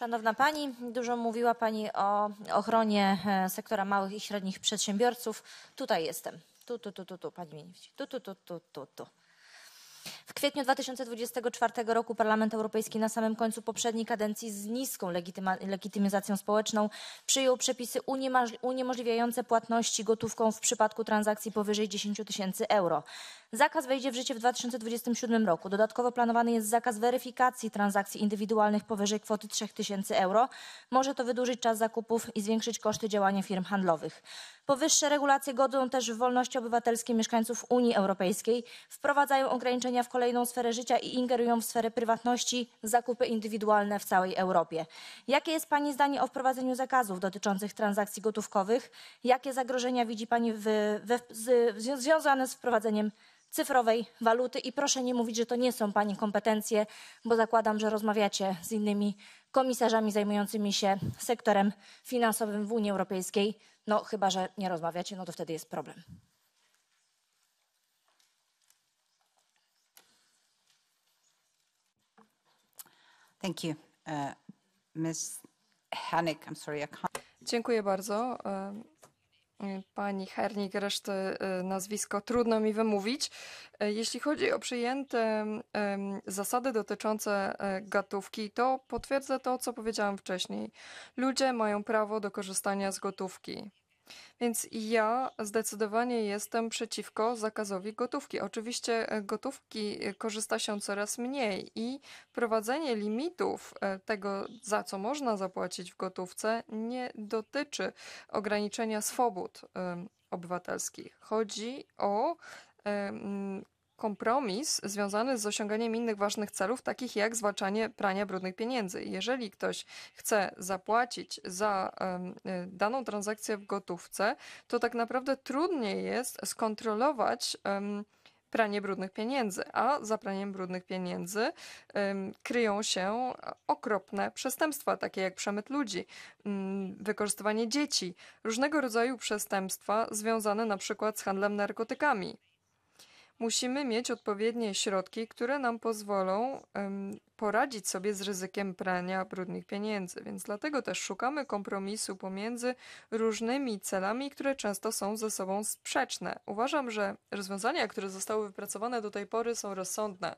Szanowna Pani, dużo mówiła Pani o ochronie e, sektora małych i średnich przedsiębiorców. Tutaj jestem. Tu, tu, tu, tu, tu Pani mnie widzi. Tu, tu, tu, tu, tu, tu. W kwietniu 2024 roku Parlament Europejski na samym końcu poprzedniej kadencji z niską legitymizacją społeczną przyjął przepisy uniemożliwiające płatności gotówką w przypadku transakcji powyżej 10 tysięcy euro. Zakaz wejdzie w życie w 2027 roku. Dodatkowo planowany jest zakaz weryfikacji transakcji indywidualnych powyżej kwoty 3000 euro. Może to wydłużyć czas zakupów i zwiększyć koszty działania firm handlowych. Powyższe regulacje godzą też w wolności obywatelskie mieszkańców Unii Europejskiej, wprowadzają ograniczenia w kolejną sferę życia i ingerują w sferę prywatności, zakupy indywidualne w całej Europie. Jakie jest Pani zdanie o wprowadzeniu zakazów dotyczących transakcji gotówkowych? Jakie zagrożenia widzi Pani w, w, z, związane z wprowadzeniem cyfrowej waluty. I proszę nie mówić, że to nie są Pani kompetencje, bo zakładam, że rozmawiacie z innymi komisarzami zajmującymi się sektorem finansowym w Unii Europejskiej. No chyba, że nie rozmawiacie, no to wtedy jest problem. Thank you. Uh, Ms. Hanek, I'm sorry, I can't... Dziękuję bardzo. Um, pani Hernik, reszty e, nazwisko trudno mi wymówić. E, jeśli chodzi o przyjęte zasady dotyczące e, gotówki, to potwierdzę to, co powiedziałam wcześniej. Ludzie mają prawo do korzystania z gotówki. Więc ja zdecydowanie jestem przeciwko zakazowi gotówki. Oczywiście e, gotówki e, korzysta się coraz mniej i prowadzenie limitów e, tego, za co można zapłacić w gotówce, nie dotyczy ograniczenia swobód obywatelskich. Chodzi o kompromis związany z osiąganiem innych ważnych celów, takich jak zwalczanie prania brudnych pieniędzy. Jeżeli ktoś chce zapłacić za y, daną transakcję w gotówce, to tak naprawdę trudniej jest skontrolować pranie brudnych pieniędzy, a za praniem brudnych pieniędzy kryją się okropne przestępstwa, takie jak przemyt ludzi, wykorzystywanie dzieci, różnego rodzaju przestępstwa związane na przykład z handlem narkotykami, musimy mieć odpowiednie środki, które nam pozwolą poradzić sobie z ryzykiem prania brudnych pieniędzy, więc dlatego też szukamy kompromisu pomiędzy różnymi celami, które często są ze sobą sprzeczne. Uważam, że rozwiązania, które zostały wypracowane do tej pory, są rozsądne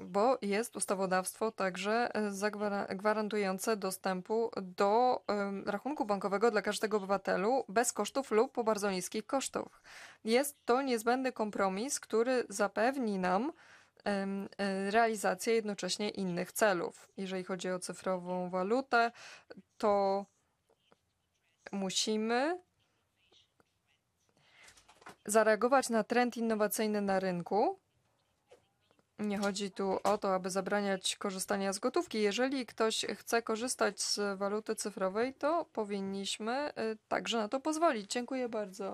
bo jest ustawodawstwo także e, gwarantujące dostępu do rachunku bankowego dla każdego obywatelu bez kosztów lub po bardzo niskich kosztach. Jest to niezbędny kompromis, który zapewni nam e, realizację jednocześnie innych celów. Jeżeli chodzi o cyfrową walutę, to musimy zareagować na trend innowacyjny na rynku, nie chodzi tu o to, aby zabraniać korzystania z gotówki. Jeżeli ktoś chce korzystać z waluty cyfrowej, to powinniśmy y, także na to pozwolić. Dziękuję bardzo.